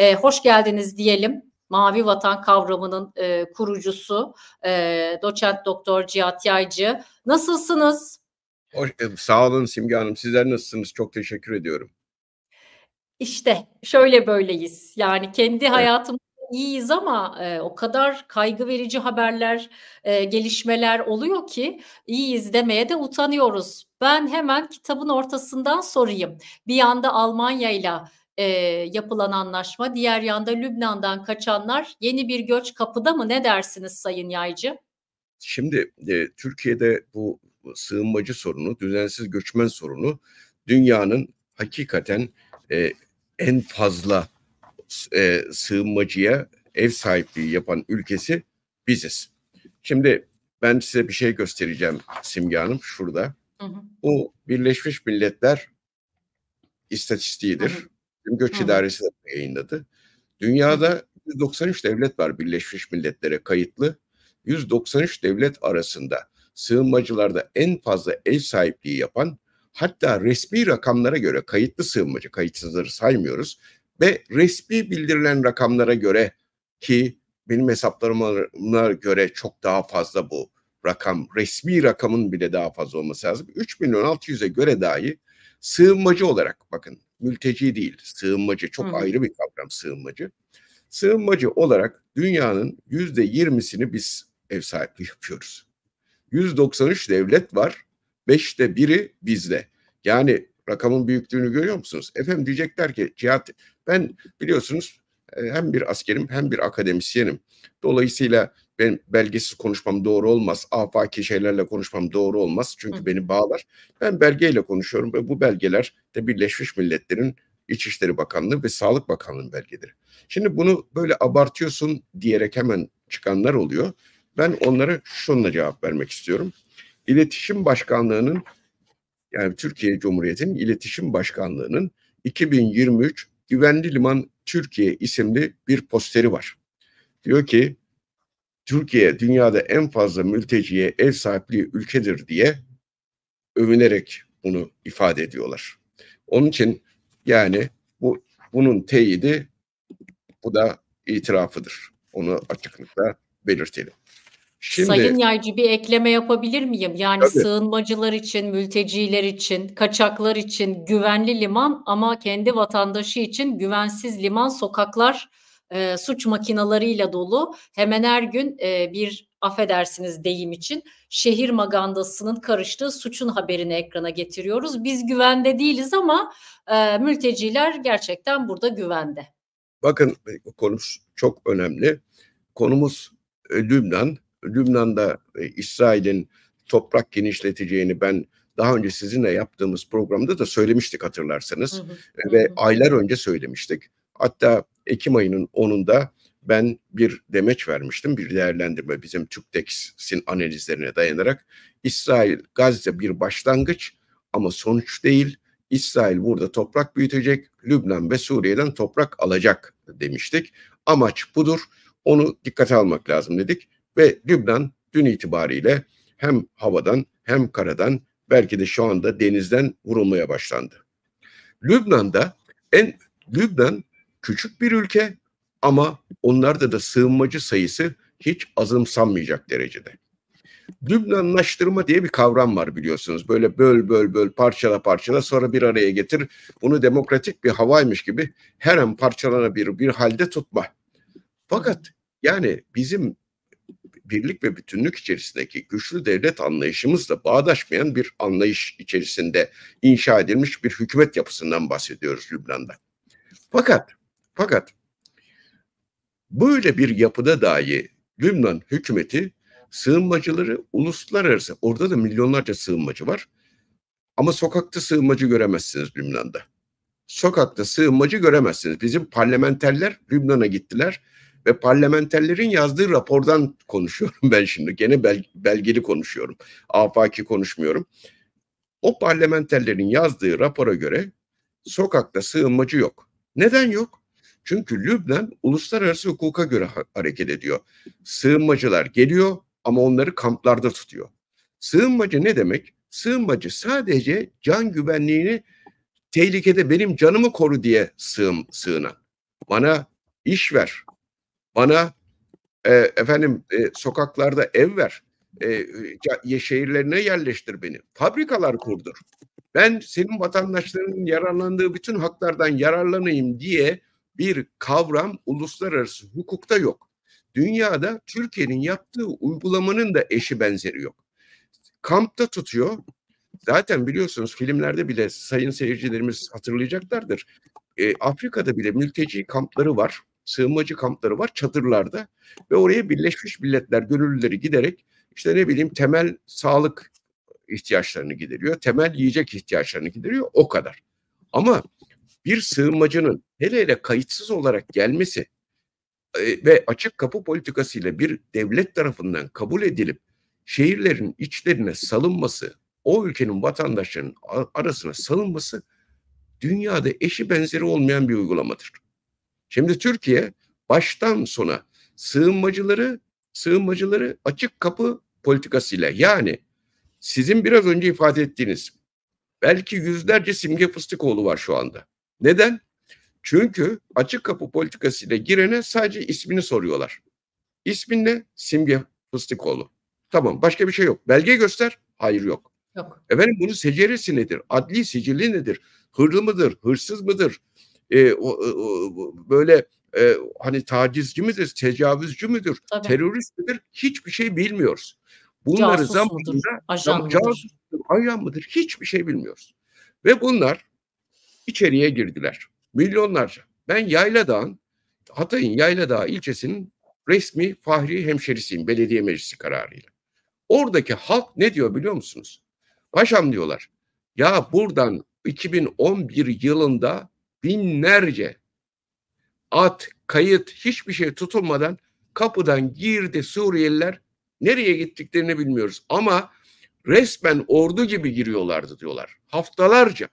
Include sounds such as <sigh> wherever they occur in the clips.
e, hoş geldiniz diyelim. Mavi Vatan kavramının e, kurucusu e, doçent doktor Cihat Yaycı. Nasılsınız? Hoş, sağ olun Simge Hanım. Sizler nasılsınız? Çok teşekkür ediyorum. İşte şöyle böyleyiz. Yani kendi evet. hayatımızda iyiyiz ama e, o kadar kaygı verici haberler, e, gelişmeler oluyor ki iyiyiz demeye de utanıyoruz. Ben hemen kitabın ortasından sorayım. Bir yanda Almanya ile e, yapılan anlaşma. Diğer yanda Lübnan'dan kaçanlar yeni bir göç kapıda mı? Ne dersiniz Sayın Yaycı? Şimdi e, Türkiye'de bu sığınmacı sorunu, düzensiz göçmen sorunu dünyanın hakikaten e, en fazla e, sığınmacıya ev sahipliği yapan ülkesi biziz. Şimdi ben size bir şey göstereceğim Simge Hanım şurada. Hı hı. Bu Birleşmiş Milletler istatistiğidir. Hı hı. Göç Hı. İdaresi de yayınladı. Dünyada 193 devlet var Birleşmiş Milletler'e kayıtlı. 193 devlet arasında sığınmacılarda en fazla el sahipliği yapan hatta resmi rakamlara göre kayıtlı sığınmacı, kayıtsızları saymıyoruz ve resmi bildirilen rakamlara göre ki benim hesaplarıma göre çok daha fazla bu rakam, resmi rakamın bile daha fazla olması lazım. 3 milyon 600'e göre dahi sığınmacı olarak bakın mülteci değil, sığınmacı. Çok Hı. ayrı bir kavram sığınmacı. Sığınmacı olarak dünyanın yüzde yirmisini biz ev sahipliği <laughs> yapıyoruz. 193 devlet var, beşte biri bizde. Yani rakamın büyüklüğünü görüyor musunuz? Efendim diyecekler ki Cihat ben biliyorsunuz e, hem bir askerim hem bir akademisyenim. Dolayısıyla benim belgesiz konuşmam doğru olmaz. Afaki şeylerle konuşmam doğru olmaz. Çünkü Hı. beni bağlar. Ben belgeyle konuşuyorum ve bu belgeler de Birleşmiş Milletler'in İçişleri Bakanlığı ve Sağlık Bakanlığı'nın belgeleri. Şimdi bunu böyle abartıyorsun diyerek hemen çıkanlar oluyor. Ben onlara şunla cevap vermek istiyorum. İletişim Başkanlığı'nın yani Türkiye Cumhuriyeti'nin İletişim Başkanlığı'nın 2023 Güvenli Liman Türkiye isimli bir posteri var. Diyor ki Türkiye dünyada en fazla mülteciye ev sahipliği ülkedir diye övünerek bunu ifade ediyorlar. Onun için yani bu bunun teyidi bu da itirafıdır. Onu açıklıkla belirtelim. Şimdi, Sayın Yaycı bir ekleme yapabilir miyim? Yani tabii. sığınmacılar için, mülteciler için, kaçaklar için güvenli liman ama kendi vatandaşı için güvensiz liman, sokaklar e, suç makinalarıyla dolu hemen her gün e, bir affedersiniz deyim için şehir magandasının karıştığı suçun haberini ekrana getiriyoruz. Biz güvende değiliz ama e, mülteciler gerçekten burada güvende. Bakın e, konu çok önemli. Konumuz e, Lübnan. Lübnan'da e, İsrail'in toprak genişleteceğini ben daha önce sizinle yaptığımız programda da söylemiştik hatırlarsanız hı hı. E, ve hı hı. aylar önce söylemiştik. Hatta Ekim ayının 10'unda ben bir demeç vermiştim, bir değerlendirme bizim TÜKTEX'in analizlerine dayanarak. İsrail, Gazze bir başlangıç ama sonuç değil. İsrail burada toprak büyütecek, Lübnan ve Suriye'den toprak alacak demiştik. Amaç budur, onu dikkate almak lazım dedik. Ve Lübnan dün itibariyle hem havadan hem karadan belki de şu anda denizden vurulmaya başlandı. Lübnan'da en Lübnan küçük bir ülke ama onlarda da sığınmacı sayısı hiç azımsanmayacak derecede. Lübnanlaştırma diye bir kavram var biliyorsunuz. Böyle böl böl böl parçala parçala sonra bir araya getir. Bunu demokratik bir havaymış gibi her an parçalanabilir bir halde tutma. Fakat yani bizim birlik ve bütünlük içerisindeki güçlü devlet anlayışımızla bağdaşmayan bir anlayış içerisinde inşa edilmiş bir hükümet yapısından bahsediyoruz Lübnan'da. Fakat fakat böyle bir yapıda dahi Lübnan hükümeti sığınmacıları uluslararası, orada da milyonlarca sığınmacı var. Ama sokakta sığınmacı göremezsiniz Lübnan'da. Sokakta sığınmacı göremezsiniz. Bizim parlamenterler Lübnan'a gittiler ve parlamenterlerin yazdığı rapordan konuşuyorum <laughs> ben şimdi. Gene bel, belgeli konuşuyorum. Afaki konuşmuyorum. O parlamenterlerin yazdığı rapora göre sokakta sığınmacı yok. Neden yok? Çünkü Lübnan uluslararası hukuka göre hareket ediyor. Sığınmacılar geliyor ama onları kamplarda tutuyor. Sığınmacı ne demek? Sığınmacı sadece can güvenliğini tehlikede benim canımı koru diye sığın, sığınan. Bana iş ver. Bana e, efendim e, sokaklarda ev ver. E, e şehirlerine yerleştir beni. Fabrikalar kurdur. Ben senin vatandaşlarının yararlandığı bütün haklardan yararlanayım diye bir kavram uluslararası hukukta yok. Dünyada Türkiye'nin yaptığı uygulamanın da eşi benzeri yok. Kampta tutuyor. Zaten biliyorsunuz filmlerde bile sayın seyircilerimiz hatırlayacaklardır. E, Afrika'da bile mülteci kampları var, sığınmacı kampları var çadırlarda ve oraya Birleşmiş Milletler gönüllüleri giderek işte ne bileyim temel sağlık ihtiyaçlarını gideriyor, temel yiyecek ihtiyaçlarını gideriyor o kadar. Ama bir sığınmacının hele hele kayıtsız olarak gelmesi e, ve açık kapı politikasıyla bir devlet tarafından kabul edilip şehirlerin içlerine salınması, o ülkenin vatandaşlarının arasına salınması dünyada eşi benzeri olmayan bir uygulamadır. Şimdi Türkiye baştan sona sığınmacıları sığınmacıları açık kapı politikasıyla yani sizin biraz önce ifade ettiğiniz belki yüzlerce simge fıstıkoğlu var şu anda. Neden? Çünkü açık kapı politikasıyla girene sadece ismini soruyorlar. İsmin ne? Simge Fıstıkoğlu. Tamam başka bir şey yok. Belge göster. Hayır yok. Yok. Efendim bunun seceresi nedir? Adli sicili nedir? Hırlı mıdır? Hırsız mıdır? Ee, o, e, o, böyle e, hani tacizci midir? Tecavüzcü müdür? Tabii. Terörist midir? Hiçbir şey bilmiyoruz. Bunları casus zamanında mudur, ajan, ajan mıdır? Hiçbir şey bilmiyoruz. Ve bunlar içeriye girdiler. Milyonlarca. Ben Yayladağ'ın, Hatay'ın Yayladağ ilçesinin resmi fahri hemşerisiyim belediye meclisi kararıyla. Oradaki halk ne diyor biliyor musunuz? Paşam diyorlar. Ya buradan 2011 yılında binlerce at, kayıt hiçbir şey tutulmadan kapıdan girdi Suriyeliler. Nereye gittiklerini bilmiyoruz ama resmen ordu gibi giriyorlardı diyorlar. Haftalarca.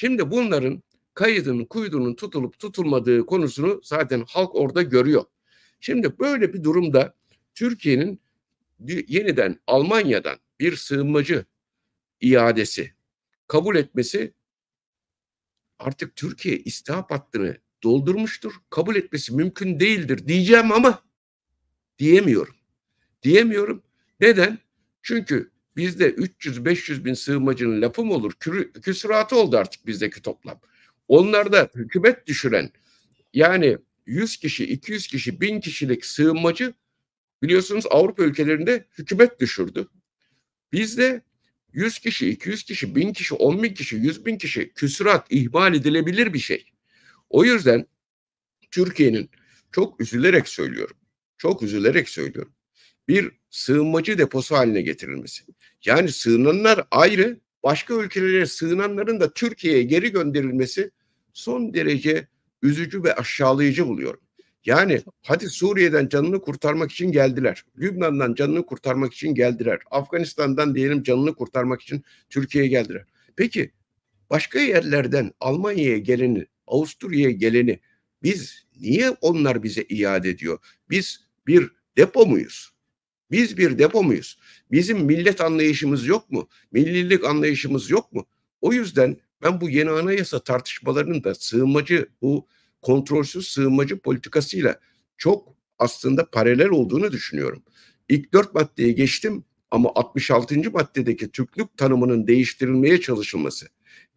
Şimdi bunların kaydının kuydunun tutulup tutulmadığı konusunu zaten halk orada görüyor. Şimdi böyle bir durumda Türkiye'nin yeniden Almanya'dan bir sığınmacı iadesi kabul etmesi artık Türkiye istihap hattını doldurmuştur. Kabul etmesi mümkün değildir diyeceğim ama diyemiyorum. Diyemiyorum. Neden? Çünkü Bizde 300-500 bin sığınmacının lafı mı olur? Kürü, küsuratı oldu artık bizdeki toplam. Onlarda hükümet düşüren yani 100 kişi, 200 kişi, 1000 kişilik sığınmacı biliyorsunuz Avrupa ülkelerinde hükümet düşürdü. Bizde 100 kişi, 200 kişi, 1000 kişi, 10 bin kişi, 100 bin kişi küsurat ihmal edilebilir bir şey. O yüzden Türkiye'nin çok üzülerek söylüyorum. Çok üzülerek söylüyorum bir sığınmacı deposu haline getirilmesi. Yani sığınanlar ayrı, başka ülkelere sığınanların da Türkiye'ye geri gönderilmesi son derece üzücü ve aşağılayıcı buluyorum. Yani hadi Suriye'den canını kurtarmak için geldiler. Lübnan'dan canını kurtarmak için geldiler. Afganistan'dan diyelim canını kurtarmak için Türkiye'ye geldiler. Peki başka yerlerden Almanya'ya geleni, Avusturya'ya geleni biz niye onlar bize iade ediyor? Biz bir depo muyuz? Biz bir depo muyuz? Bizim millet anlayışımız yok mu? Millilik anlayışımız yok mu? O yüzden ben bu yeni anayasa tartışmalarının da sığınmacı bu kontrolsüz sığınmacı politikasıyla çok aslında paralel olduğunu düşünüyorum. İlk dört maddeye geçtim ama 66. maddedeki Türklük tanımının değiştirilmeye çalışılması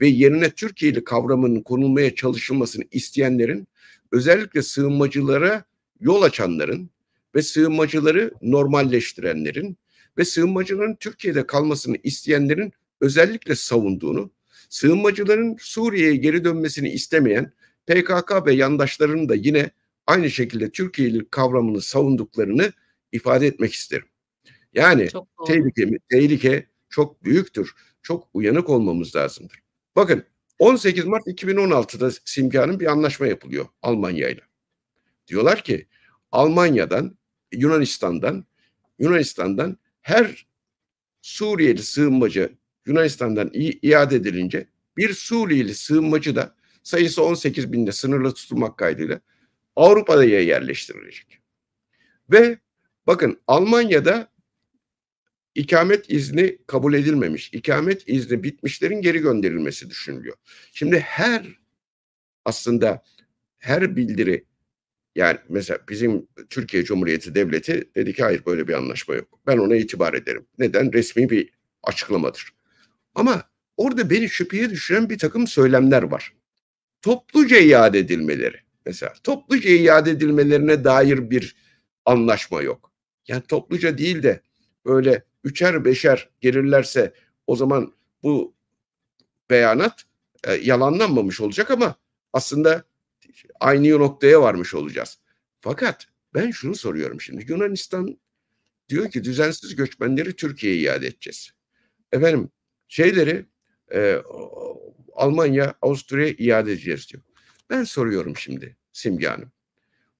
ve yerine Türkiye'li kavramının konulmaya çalışılmasını isteyenlerin özellikle sığınmacılara yol açanların ve sığınmacıları normalleştirenlerin ve sığınmacıların Türkiye'de kalmasını isteyenlerin özellikle savunduğunu, sığınmacıların Suriye'ye geri dönmesini istemeyen PKK ve yandaşlarının da yine aynı şekilde Türkiye'li kavramını savunduklarını ifade etmek isterim. Yani tehlike, tehlike çok büyüktür. Çok uyanık olmamız lazımdır. Bakın 18 Mart 2016'da Simga'nın bir anlaşma yapılıyor Almanya ile. Diyorlar ki Almanya'dan Yunanistan'dan Yunanistan'dan her Suriyeli sığınmacı Yunanistan'dan iade edilince bir Suriyeli sığınmacı da sayısı 18 binde sınırlı tutulmak kaydıyla Avrupa'da yerleştirilecek. Ve bakın Almanya'da ikamet izni kabul edilmemiş, ikamet izni bitmişlerin geri gönderilmesi düşünülüyor. Şimdi her aslında her bildiri yani mesela bizim Türkiye Cumhuriyeti Devleti dedi ki hayır böyle bir anlaşma yok. Ben ona itibar ederim. Neden? Resmi bir açıklamadır. Ama orada beni şüpheye düşüren bir takım söylemler var. Topluca iade edilmeleri. Mesela topluca iade edilmelerine dair bir anlaşma yok. Yani topluca değil de böyle üçer beşer gelirlerse o zaman bu beyanat e, yalanlanmamış olacak ama aslında aynı noktaya varmış olacağız. Fakat ben şunu soruyorum şimdi. Yunanistan diyor ki düzensiz göçmenleri Türkiye'ye iade edeceğiz. Efendim şeyleri e, Almanya, Avusturya'ya iade edeceğiz diyor. Ben soruyorum şimdi Simge Hanım.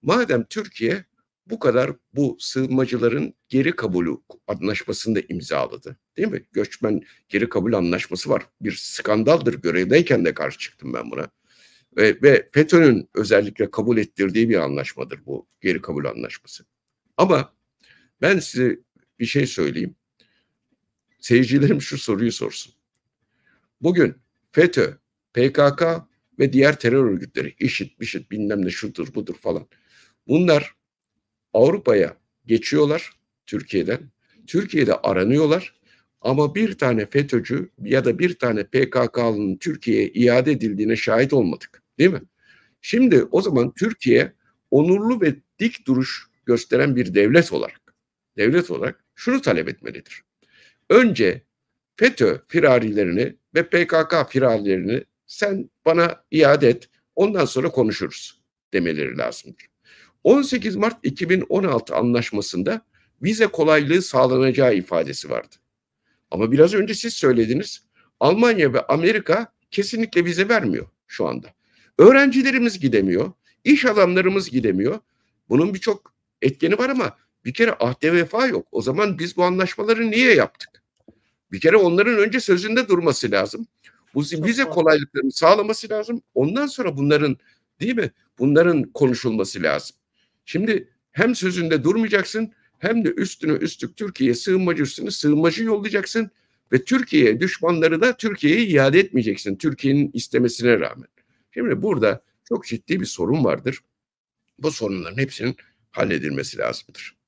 Madem Türkiye bu kadar bu sığınmacıların geri kabulü anlaşmasını da imzaladı. Değil mi? Göçmen geri kabul anlaşması var. Bir skandaldır görevdeyken de karşı çıktım ben buna. Ve, ve FETÖ'nün özellikle kabul ettirdiği bir anlaşmadır bu geri kabul anlaşması. Ama ben size bir şey söyleyeyim. Seyircilerim şu soruyu sorsun. Bugün FETÖ, PKK ve diğer terör örgütleri, IŞİD, MİŞİD bilmem ne şudur budur falan. Bunlar Avrupa'ya geçiyorlar Türkiye'den. Türkiye'de aranıyorlar ama bir tane FETÖ'cü ya da bir tane PKK'lının Türkiye'ye iade edildiğine şahit olmadık. Değil mi? Şimdi o zaman Türkiye onurlu ve dik duruş gösteren bir devlet olarak, devlet olarak şunu talep etmelidir. Önce FETÖ firarilerini ve PKK firarilerini sen bana iade et, ondan sonra konuşuruz demeleri lazımdır. 18 Mart 2016 anlaşmasında vize kolaylığı sağlanacağı ifadesi vardı. Ama biraz önce siz söylediniz. Almanya ve Amerika kesinlikle vize vermiyor şu anda. Öğrencilerimiz gidemiyor. İş adamlarımız gidemiyor. Bunun birçok etkeni var ama bir kere ahde vefa yok. O zaman biz bu anlaşmaları niye yaptık? Bir kere onların önce sözünde durması lazım. Bu vize kolaylıklarını sağlaması lazım. Ondan sonra bunların değil mi? Bunların konuşulması lazım. Şimdi hem sözünde durmayacaksın hem de üstüne üstlük Türkiye'ye sığınmacı üstüne sığınmacı yollayacaksın ve Türkiye'ye düşmanları da Türkiye'ye iade etmeyeceksin. Türkiye'nin istemesine rağmen. Şimdi burada çok ciddi bir sorun vardır. Bu sorunların hepsinin halledilmesi lazımdır.